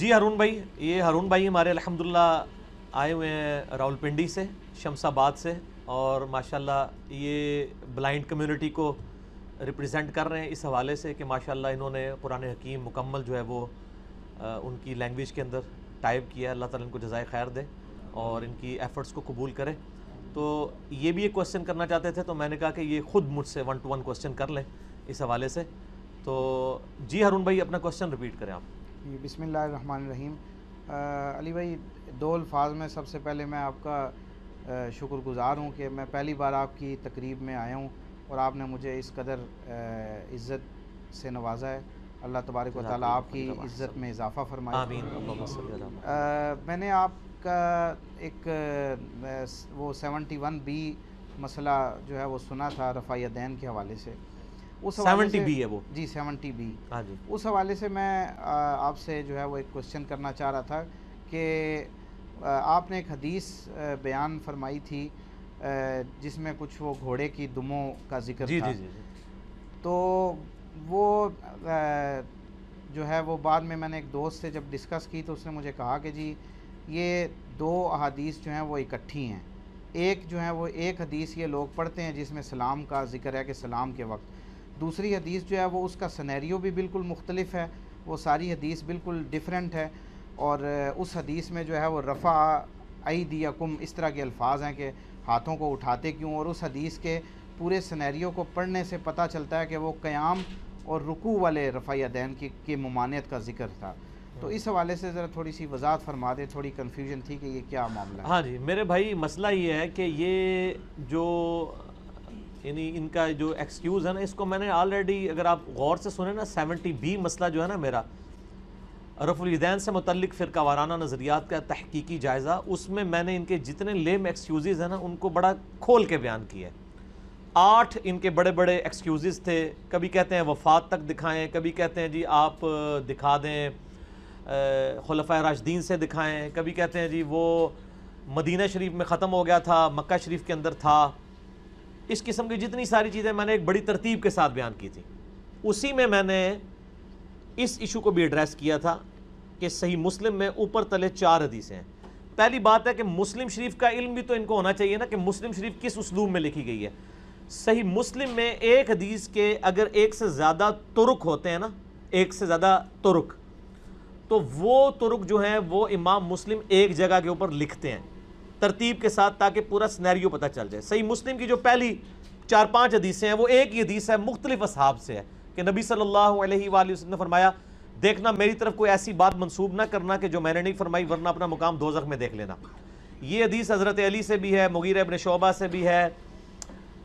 जी हरून भाई ये हरून भाई हमारे अलहमदिल्ला आए हुए हैं रावलपिंडी से शमसाबाद से और माशाल्लाह ये ब्लाइंड कम्युनिटी को रिप्रेजेंट कर रहे हैं इस हवाले से कि माशाल्लाह इन्होंने कुरान हकीम मुकम्मल जो है वो आ, उनकी लैंग्वेज के अंदर टाइप किया अल्लाह ताला इनको जजाय खैर दे और इनकी एफ़र्ट्स को कबूल करें तो ये भी एक क्वेश्चन करना चाहते थे तो मैंने कहा कि ये ख़ुद मुझसे वन टू वन क्वेश्चन कर लें इस हवाले से तो जी हरुण भाई अपना क्वेश्चन रिपीट करें आप जी रहीम अली भाई दो अल्फाज में सबसे पहले मैं आपका शुक्रगुज़ार हूँ कि मैं पहली बार आपकी तकरीब में आया हूँ और आपने मुझे इस कदर इज़्ज़त से नवाजा है अल्लाह तबारक व ताली आपकी इज़्ज़त में इजाफ़ा फरमाया मैंने आपका एक वो सेवेंटी वन बी मसला जो है वो सुना था रफ़ाया दैन के हवाले से उस सेवेंटी बी है वो जी सेवेंटी बी हाँ जी उस हवाले से मैं आपसे जो है वो एक क्वेश्चन करना चाह रहा था कि आपने एक हदीस बयान फरमाई थी जिसमें कुछ वो घोड़े की दुमों का जिक्र जी, था जी, जी, जी। तो वो जो है वो बाद में मैंने एक दोस्त से जब डिस्कस की तो उसने मुझे कहा कि जी ये दो अदीस जो हैं वो इकट्ठी हैं एक जो है वो एक हदीस ये लोग पढ़ते हैं जिसमें सलाम का जिक्र है कि सलाम के वक्त दूसरी हदीस जो है वो उसका सनेरियो भी बिल्कुल मुख्तलिफ है वो सारी हदीस बिल्कुल डिफरेंट है और उस हदीस में जो है वो रफ़ा आई दी अकुम इस तरह के अल्फाज हैं कि हाथों को उठाते क्यों और उस हदीस के पूरे सनेरियो को पढ़ने से पता चलता है कि वो क़याम और रुकू वाले रफ़ा दैन की, की ममानियत का जिक्र था तो इस हवाले से ज़रा थोड़ी सी वजाहत फरमा दे थोड़ी कन्फ्यूजन थी कि ये क्या मामला है हाँ जी मेरे भाई मसला ये है कि ये जो यानी इनका जो एक्सक्यूज़ है ना इसको मैंने ऑलरेडी अगर आप गौर से सुने ना सेवेंटी बी मसला जो है ना मेरा रफुलदैन से मतलब फ़िरका वाराना नज़रियात का तहकीकी जायज़ा उसमें मैंने इनके जितने लेम एक्सक्यूज़ हैं ना उनको बड़ा खोल के बयान किया है आठ इनके बड़े बड़े एक्सक्यूज़ थे कभी कहते हैं वफात तक दिखाएं कभी कहते हैं जी आप दिखा दें खलफा राशदीन से दिखाएं कभी कहते हैं जी वो मदीना शरीफ में ख़त्म हो गया था मक्का शरीफ के अंदर था इस किस्म की जितनी सारी चीज़ें मैंने एक बड़ी तरतीब के साथ बयान की थी उसी में मैंने इस इशू को भी एड्रेस किया था कि सही मुस्लिम में ऊपर तले चार हदीसें हैं पहली बात है कि मुस्लिम शरीफ का इल्म भी तो इनको होना चाहिए ना कि मुस्लिम शरीफ किस उसलूब में लिखी गई है सही मुस्लिम में एक हदीस के अगर एक से ज़्यादा तुर्क होते हैं ना एक से ज़्यादा तुर्क तो वो तुर्क जो हैं वो इमाम मुस्लिम एक जगह के ऊपर लिखते हैं तरतीब के साथ ताकि पूरा स्नैरियो पता चल जाए सही मुस्लिम की जो पहली चार पाँच हदीसें हैं वो एक ही हदीस है मुख्तलिफ असहाब से है कि नबी सल्लल्लाहु अलैहि वसल्लम ने फरमाया देखना मेरी तरफ कोई ऐसी बात मंसूब ना करना कि जो मैंने नहीं फरमाई वरना अपना मुकाम जख़्म में देख लेना ये हदीस हज़रत अली से भी है मुगीर इबन शोबा से भी है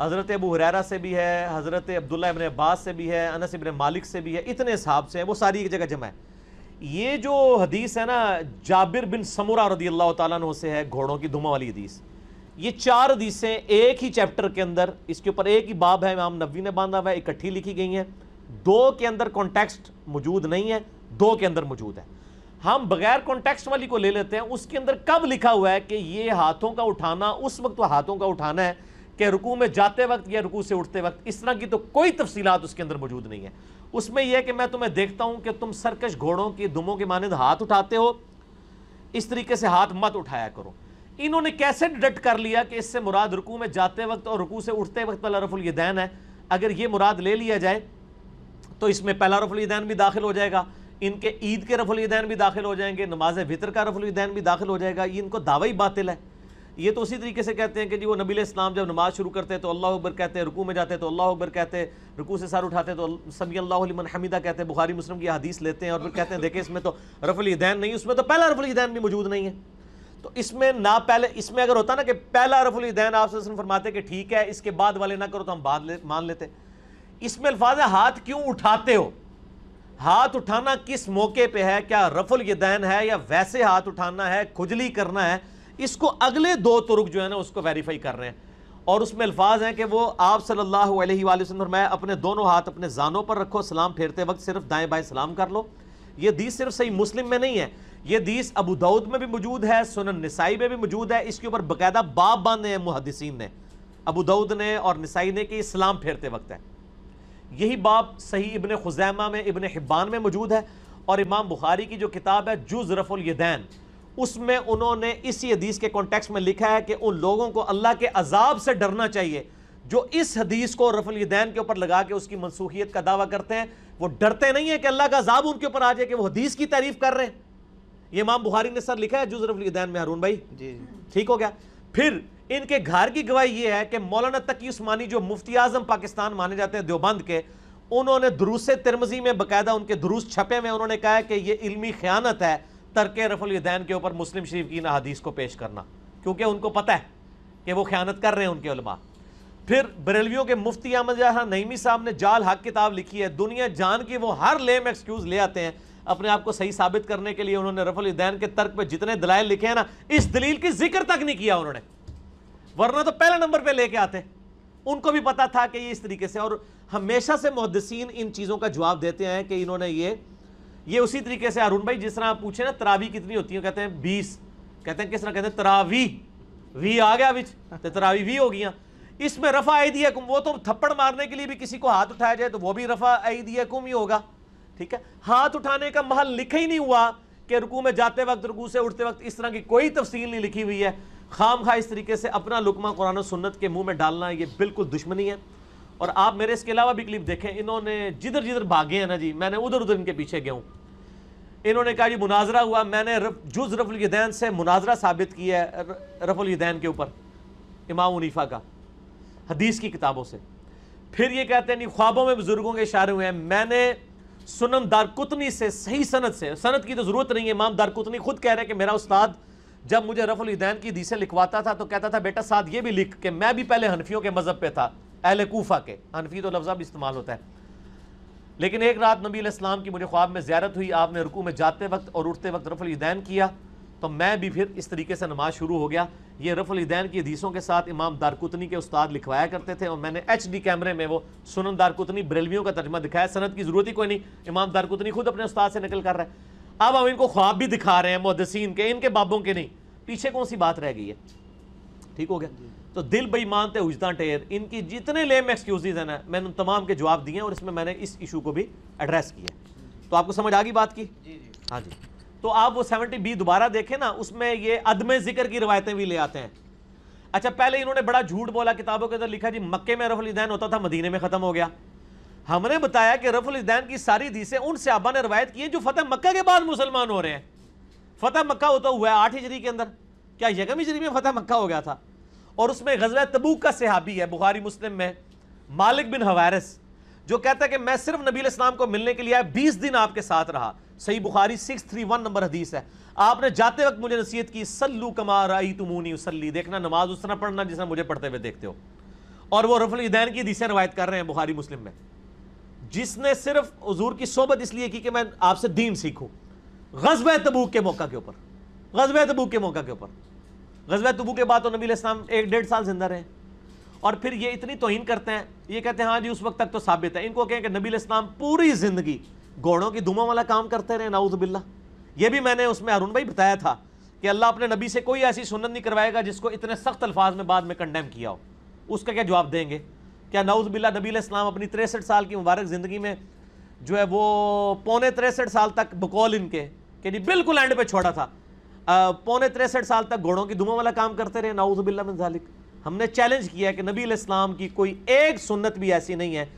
हज़रत अबू हरारा से भी है हज़रत अब्दुल्ला अबन अब्बास से भी है अनस इबन मालिक से भी है इतने साहब से हैं वो सारी एक जगह जमा है ये जो हदीस है ना जाबिर बिन समूरा रदी अल्लाह तु से है घोड़ों की धुमा वाली हदीस ये चार हदीसें एक ही चैप्टर के अंदर इसके ऊपर एक ही बाब है इमाम नबी ने बांधा हुआ है इकट्ठी लिखी गई है दो के अंदर कॉन्टेक्स्ट मौजूद नहीं है दो के अंदर मौजूद है हम बगैर कॉन्टेक्स्ट वाली को ले लेते हैं उसके अंदर कब लिखा हुआ है कि ये हाथों का उठाना उस वक्त हाथों का उठाना है कि रुकू में जाते वक्त या रुकू से उठते वक्त इस तरह की तो कोई तफसीत उसके अंदर मौजूद नहीं है उसमें यह कि मैं तुम्हें देखता हूं कि तुम सरकश घोड़ों की दुमों के मानंद हाथ उठाते हो इस तरीके से हाथ मत उठाया करो इन्होंने कैसे डिडक्ट कर लिया कि इससे मुराद रुकू में जाते वक्त और रुकू से उठते वक्त पहला रफुलदैन है अगर ये मुराद ले लिया जाए तो इसमें पहला रफुलदैन भी दाखिल हो जाएगा इनके ईद के रफुलदैन भी दाखिल हो जाएंगे नमाज फितर का रफुलदैन भी दाखिल हो जाएगा ये इनको दावा ही बातिल है ये तो उसी तरीके से कहते हैं कि जी वो नबी इस्लाम जब नमाज शुरू करते हैं तो अल्लाह अकबर कहते हैं रुकू में जाते हैं तो अल्लाह अकबर कहते हैं रुकू से सर उठाते तो समी अल्लाह हमीदा कहते हैं बुखारी मुस्लिम की हदीस लेते हैं और फिर कहते हैं देखे इसमें तो रफली दैन नहीं उसमें तो पहला रफली दैन भी मौजूद नहीं है तो इसमें ना पहले इसमें अगर होता ना कि पहला रफुल दैन आप फरमाते कि ठीक है इसके बाद वाले ना करो तो हम बाद मान लेते इसमें अल्फाज हाथ क्यों उठाते हो हाथ उठाना किस मौके पे है क्या रफुल यदैन है या वैसे हाथ उठाना है खुजली करना है इसको अगले दो तुर्क तो जो है ना उसको वेरीफाई कर रहे हैं और उसमें अल्फाज हैं कि वो आप सल्लल्लाहु अलैहि वसल्लम मैं अपने दोनों हाथ अपने जानों पर रखो सलाम फेरते वक्त सिर्फ दाएं बाएं सलाम कर लो ये दीस सिर्फ सही मुस्लिम में नहीं है ये दीस अबू दाऊद में भी मौजूद है सुनन नसाई में भी मौजूद है इसके ऊपर बाकायदा बाप बांधे हैं मुहदसिन ने अबू दाऊद ने और नसाई ने कि सलाम फेरते वक्त है यही बाप सही इबन खुजैमा में इबन हिब्बान में मौजूद है और इमाम बुखारी की जो किताब है जुज रफुलदैन उसमें उन्होंने इसी हदीस के कॉन्टेक्स्ट में लिखा है कि उन लोगों को अल्लाह के अजाब से डरना चाहिए जो इस हदीस को रफलदैन के ऊपर लगा के उसकी मनसूखियत का दावा करते हैं वो डरते नहीं है कि अल्लाह का अजाब उनके ऊपर आ जाए कि वो हदीस की तारीफ कर रहे हैं ये इमाम बुहारी ने सर लिखा है जुज रफलदैन में हरून भाई जी ठीक हो गया फिर इनके घर की गवाही ये है कि मौलाना तकी उस्मानी जो मुफ्ती आजम पाकिस्तान माने जाते हैं देवबंद के उन्होंने दुरुस्त तिरमजी में बाकायदा उनके दुरुस्त छपे में उन्होंने कहा है कि ये इल्मी ख्यानत है तर्क रफुल यदैन के ऊपर मुस्लिम शरीफ की नदीस को पेश करना क्योंकि उनको पता है कि वो ख्यानत कर रहे हैं उनके उलमा फिर बरेलवियों के मुफ्ती अहमद जहाँ नईमी साहब ने जाल हक किताब लिखी है दुनिया जान की वो हर लेम एक्सक्यूज़ ले आते हैं अपने आप को सही साबित करने के लिए उन्होंने रफुल यदैन के तर्क पर जितने दलाइल लिखे हैं ना इस दलील की जिक्र तक नहीं किया उन्होंने वरना तो पहले नंबर पर लेके आते उनको भी पता था कि ये इस तरीके से और हमेशा से मुहदसिन इन चीज़ों का जवाब देते हैं कि इन्होंने ये ये उसी तरीके से अरुण भाई जिस तरह आप पूछे ना तरावी कितनी होती है कहते हैं बीस कहते हैं किस तरह कहते हैं तरावी वी आ गया बिच तो तरावी वी हो गया इसमें रफा आई दी वो तो थप्पड़ मारने के लिए भी किसी को हाथ उठाया जाए तो वो भी रफा आई कुम ही होगा ठीक है हाथ उठाने का महल लिखा ही नहीं हुआ कि रुकू में जाते वक्त रुकू से उठते वक्त इस तरह की कोई तफसील नहीं लिखी हुई है खाम खा इस तरीके से अपना लुकमा कुरान सुन्नत के मुंह में डालना ये बिल्कुल दुश्मनी है और आप मेरे इसके अलावा भी क्लिप देखें इन्होंने जिधर जिधर भागे हैं ना जी मैंने उधर उधर इनके पीछे गया हूँ इन्होंने कहा जी मुनाजरा हुआ मैंने रफ, जुज रफुलदैन से मुनाजरा साबित किया है रफुलदैन के ऊपर इमाम उनीफा का हदीस की किताबों से फिर ये कहते हैं नहीं ख्वाबों में बुजुर्गों के इशारे हुए हैं मैंने सुनम दार कुतनी से सही सनत से सनत की तो ज़रूरत नहीं है इमाम दार कुतनी खुद कह रहे हैं कि मेरा उस्ताद जब मुझे रफुलदैन की हदीसें लिखवाता था तो कहता था बेटा साथ ये भी लिख के मैं भी पहले हनफियों के मज़हब पे था अहल कोफ़ा के हनफी तो लफ्ज़ अब इस्तेमाल होता है लेकिन एक रात नबी इस्लाम की मुझे ख्वाब में ज्यारत हुई आपने रुकू में जाते वक्त और उठते वक्त रफ़लदैन किया तो मैं भी फिर इस तरीके से नमाज शुरू हो गया ये रफ़लदैन की हदीसों के साथ इमाम दारकुतनी के उस्ताद लिखवाया करते थे और मैंने एच डी कैमरे में वो सुनन दारकुतनी बरेलवियों का तर्जमा दिखाया सनत की ज़रूरत ही कोई नहीं इमाम दारकुतनी खुद अपने उस्ताद से निकल कर रहा है अब हम इनको ख्वाब भी दिखा रहे हैं मोहदसिन के इनके बाबों के नहीं पीछे कौन सी बात रह गई है ठीक हो गया तो दिल बेईमान थे हुजदा टेर इनकी जितने लेम एक्सक्यूजेज हैं ना मैंने उन तमाम के जवाब दिए हैं और इसमें मैंने इस इशू को भी एड्रेस किया तो आपको समझ आ गई बात की जी जी हाँ जी तो आप वो सेवनटी बी दोबारा देखें ना उसमें ये अदम जिक्र की रवायतें भी ले आते हैं अच्छा पहले इन्होंने बड़ा झूठ बोला किताबों के अंदर लिखा जी मक्के में रफुलदैन होता था मदीने में ख़त्म हो गया हमने बताया कि रफुलदैन की सारी हदीसें उन सहाबा ने रवायत की है जो फतेह मक्का के बाद मुसलमान हो रहे हैं फतेह मक्का होता हुआ है आठ हिजरी के अंदर क्या यकम हिजरी में फतेह मक्का हो गया था और उसमें गजब तबूक का सहाबी है बुखारी मुस्लिम में मालिक बिन हवारस जो कहता है कि मैं सिर्फ नबी इस्लाम को मिलने के लिए आया बीस दिन आपके साथ रहा सही बुखारी सिक्स थ्री वन नंबर हदीस है आपने जाते वक्त मुझे नसीहत की सल्लू कमा रई तुमूनी उसली देखना नमाज उस तरह पढ़ना जिस मुझे पढ़ते हुए देखते हो और वो रफुलदैन की हदीसें रवायत कर रहे हैं बुखारी मुस्लिम में जिसने सिर्फ हजूर की सोबत इसलिए की कि मैं आपसे दीन सीखूँ गजब तबूक के मौका के ऊपर गजब तबूक के मौका के ऊपर गजवा तबू के बाद तो नबी इस्लाम एक डेढ़ साल जिंदा रहे और फिर ये इतनी तोहिन करते हैं ये कहते हैं हाँ जी उस वक्त तक तो साबित है इनको कहें कि नबी इस्लाम पूरी ज़िंदगी घोड़ों की धुआं वाला काम करते रहे बिल्ला ये भी मैंने उसमें अरुण भाई बताया था कि अल्लाह अपने नबी से कोई ऐसी सुनत नहीं करवाएगा जिसको इतने सख्त अल्फाज में बाद में कंडेम किया हो उसका क्या जवाब देंगे क्या बिल्ला नबी इस्लाम अपनी तिरसठ साल की मुबारक ज़िंदगी में जो है वो पौने तिरसठ साल तक बकौल इनके कि जी बिल्कुल एंड पे छोड़ा था पौने तिरसठ साल तक घोड़ों की दुमा वाला काम करते रहे नाउजबिल्ला मंजालिक हमने चैलेंज किया कि नबी इस्लाम की कोई एक सुन्नत भी ऐसी नहीं है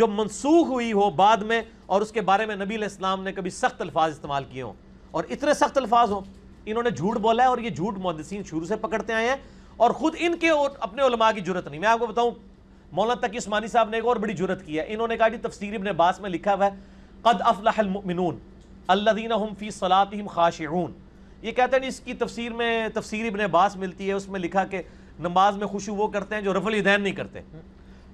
जो मनसूख हुई हो बाद में और उसके बारे में नबी इस्लाम ने कभी सख्त अल्फाज इस्तेमाल किए हों और इतने सख्त अल्फाज हों इन्होंने झूठ बोला है और ये झूठ मुहदसिन शुरू से पकड़ते आए हैं और ख़ुद इनके और अपने उलमा की जरूरत नहीं मैं आपको बताऊं मौलाना तक उस्मानी साहब ने एक और बड़ी जरूरत की है इन्होंने कहा कि तफसीर इबन बास में लिखा हुआ है कद अफलाहमिन अल्लादीन फ़ी सलातम खाशन ये कहते हैं इसकी तफसीर में तफसीर इबन अब्बास मिलती है उसमें लिखा कि नमाज में खुशी वो करते हैं जो रफल दैन नहीं करते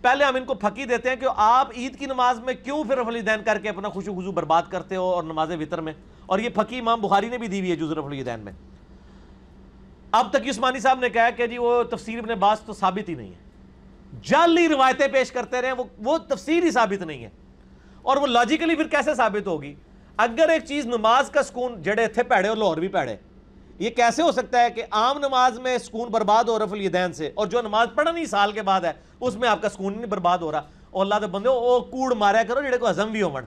पहले हम इनको फकी देते हैं कि आप ईद की नमाज में क्यों फिर रफली दैन करके अपना खुशू खुशू बर्बाद करते हो और नमाज वितर में और ये फकी इमाम बुखारी ने भी दी हुई है जुज रफली दैन में अब तक युस्मानी साहब ने कहा कि जी वो तफसीर इबन अब्बास तो साबित ही नहीं है जाली रिवायतें पेश करते रहे वो वो तफसीर ही साबित नहीं है और वो लॉजिकली फिर कैसे साबित होगी अगर एक चीज़ नमाज का सुकून जड़े इतने भैड़े और लाहौर भी भैड़े ये कैसे हो सकता है कि आम नमाज में सुकून बर्बाद हो रहा फलदैन से और जो नमाज पढ़ा नहीं साल के बाद है उसमें आपका सुकून नहीं बर्बाद हो रहा और अल्लाह के बंदे वो कूड़ मारा करो जेडे को हजम भी होवन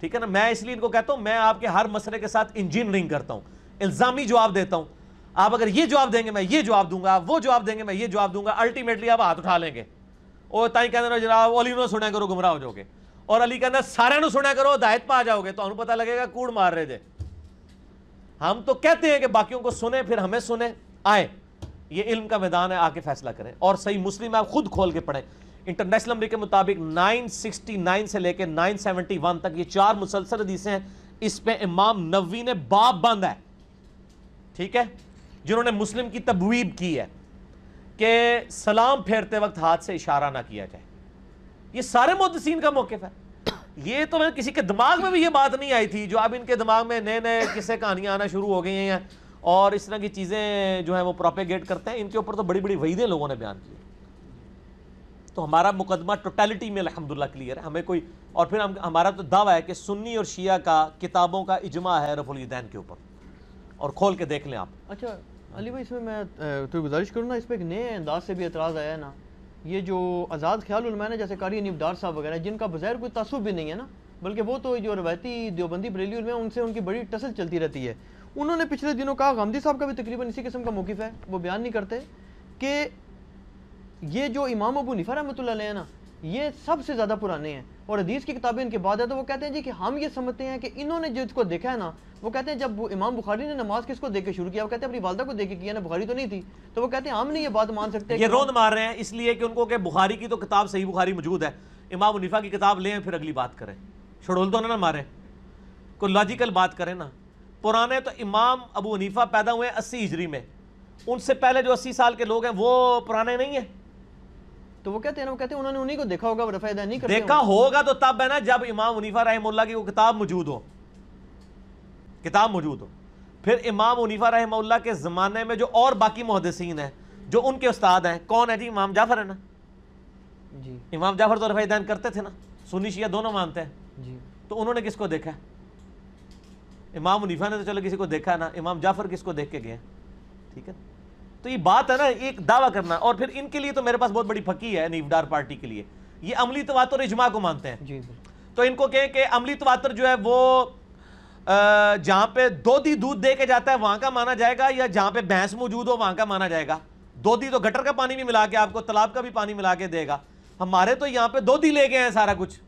ठीक है ना मैं इसलिए इनको कहता हूँ मैं आपके हर मसले के साथ इंजीनियरिंग करता हूँ इल्ज़ामी जवाब देता हूँ आप अगर ये जवाब देंगे मैं ये जवाब दूंगा आप वो जवाब देंगे मैं ये जवाब दूंगा अल्टीमेटली आप हाथ उठा लेंगे और ताई कहते जनाब ओली सुने करो गुमराह हो जाओगे और अली कहना सारे ਨੂੰ करो ਕਰੋ पा जाओगे तो पता लगेगा कूड़ मार रहे ਰਹੇ हम तो कहते हैं कि बाकियों को सुने फिर हमें सुने आए ये इल्म का मैदान है आके फैसला करें और सही मुस्लिम आप खुद खोल के पढ़ें इंटरनेशनल नंबर के मुताबिक 969 से लेकर 971 तक ये चार मुसलसल हदीसें हैं इस पे इमाम नवी ने बाप बंद है ठीक है जिन्होंने मुस्लिम की तबवीब की है कि सलाम फेरते वक्त हाथ से इशारा ना किया जाए ये सारे मुदसिन का मौकफ है ये तो मैं किसी के दिमाग में भी ये बात नहीं आई थी जो अब इनके दिमाग में नए नए किस्से कहानियाँ आना शुरू हो गई हैं और इस तरह की चीज़ें जो है वो प्रोपेगेट करते हैं इनके ऊपर तो बड़ी बड़ी वहीदें लोगों ने बयान किए तो हमारा मुकदमा टोटलिटी में अलहमदुल्ला क्लियर है हमें कोई और फिर हम हमारा तो दावा है कि सुन्नी और शिया का किताबों का इजमा है रफुलदैन के ऊपर और खोल के देख लें आप अच्छा अली भाई इसमें मैं तो गुजारिश करूँ ना इस पर एक नए अंदाज से भी एतराज़ आया है ना ये जो आज़ाद ख्याल ने जैसे कारी निबदार साहब वगैरह जिनका बज़ैर कोई तसुब भी नहीं है ना बल्कि वो तो जो रवायती देवबंदी बरेली में उनसे उनकी बड़ी टसल चलती रहती है उन्होंने पिछले दिनों कहा गांधी साहब का भी तकरीबन इसी किस्म का मौकफ़ है वो बयान नहीं करते कि ये जो इमाम अबू निफ़ा रहमत है ना ये सबसे ज़्यादा पुराने हैं और हदीस की किताबें इनके बाद है तो वो कहते हैं जी कि हम ये समझते हैं कि इन्होंने जो इसको देखा है ना वो कहते हैं जब इमाम बुखारी ने नमाज किसको देख के शुरू किया वो कहते हैं अपनी वालदा को देख के किया ना बुखारी तो नहीं थी तो वो कहते हैं हम नहीं ये बात मान सकते ये रोंद मार रहे हैं इसलिए कि उनको बुखारी की तो किताब सही बुखारी मौजूद है इमाम उनिफा की किताब लें फिर अगली बात करें शडोल तो ना मारें कोई लॉजिकल बात करें ना पुराने तो इमाम अबू हनीफा पैदा हुए अस्सी हिजरी में उनसे पहले जो अस्सी साल के लोग हैं वो पुराने नहीं हैं तो वो कहते हैं ना वो कहते हैं उन्होंने उन्हीं को देखा होगा रफा नहीं करते देखा होगा तो तब है ना जब इमाम मुनीफा रहमुल्ला की वो किताब मौजूद हो किताब मौजूद हो फिर इमाम मुनीफा रहमुल्ला के ज़माने में जो और बाकी मुहदसिन हैं जो उनके उस्ताद हैं कौन है जी इमाम जाफर है ना जी इमाम जाफर तो दैन करते थे ना सुनी शिया दोनों मानते हैं जी तो उन्होंने किसको देखा इमाम मुनीफा ने तो चलो किसी को देखा ना इमाम जाफर किसको देख के गए ठीक है तो ये बात है ना एक दावा करना और फिर इनके लिए तो मेरे पास बहुत बड़ी फकी है नीवडार पार्टी के लिए ये अमली तवातर इजमा तो को मानते हैं जी तो इनको कहें कि अमली तवातर तो जो है वो जहाँ पे दो दी दूध दे के जाता है वहाँ का माना जाएगा या जहाँ पे भैंस मौजूद हो वहाँ का माना जाएगा दो दी तो गटर का पानी भी मिला के आपको तालाब का भी पानी मिला के देगा हमारे तो यहाँ पे दो दी ले गए हैं सारा कुछ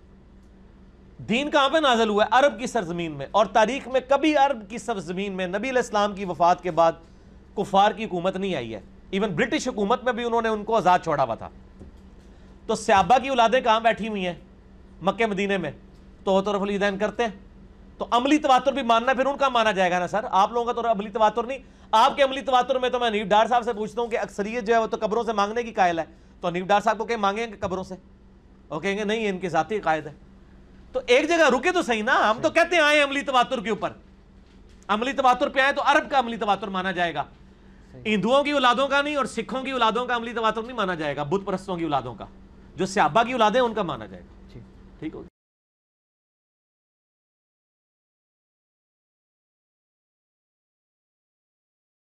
दीन कहाँ पे नाजल हुआ है अरब की सरजमीन में और तारीख में कभी अरब की सरजमीन में नबी इस्लाम की वफात के बाद कुफार की हुकूमत नहीं आई है इवन ब्रिटिश हुकूमत में भी उन्होंने उनको आज़ाद छोड़ा हुआ था तो स्याबा की औलादें कहां बैठी हुई हैं मक्के मदीने में तो तरफलीदैन करते हैं तो अमली तवातुर भी मानना फिर उनका माना जाएगा ना सर आप लोगों का तो अमली तवातुर नहीं आपके अमली तवातुर में तो मैं अनीब डार साहब से पूछता हूं कि अक्सरियत जो है वो तो कब्रों से मांगने की कायल है तो अनीब डार साहब को कहीं मांगेंगे कब्रों से वो कहेंगे नहीं इनके साथ ही कायद है तो एक जगह रुके तो सही ना हम तो कहते हैं आए अमली तवातुर के ऊपर अमली तवातुर पे आए तो अरब का अमली तवातुर माना जाएगा हिंदुओं की औलादों का नहीं और सिखों की औलादों का अमली तवातुर नहीं माना जाएगा बुद्ध परस्तों की औलादों का जो सियाबा की औलादे उनका माना जाएगा ठीक हो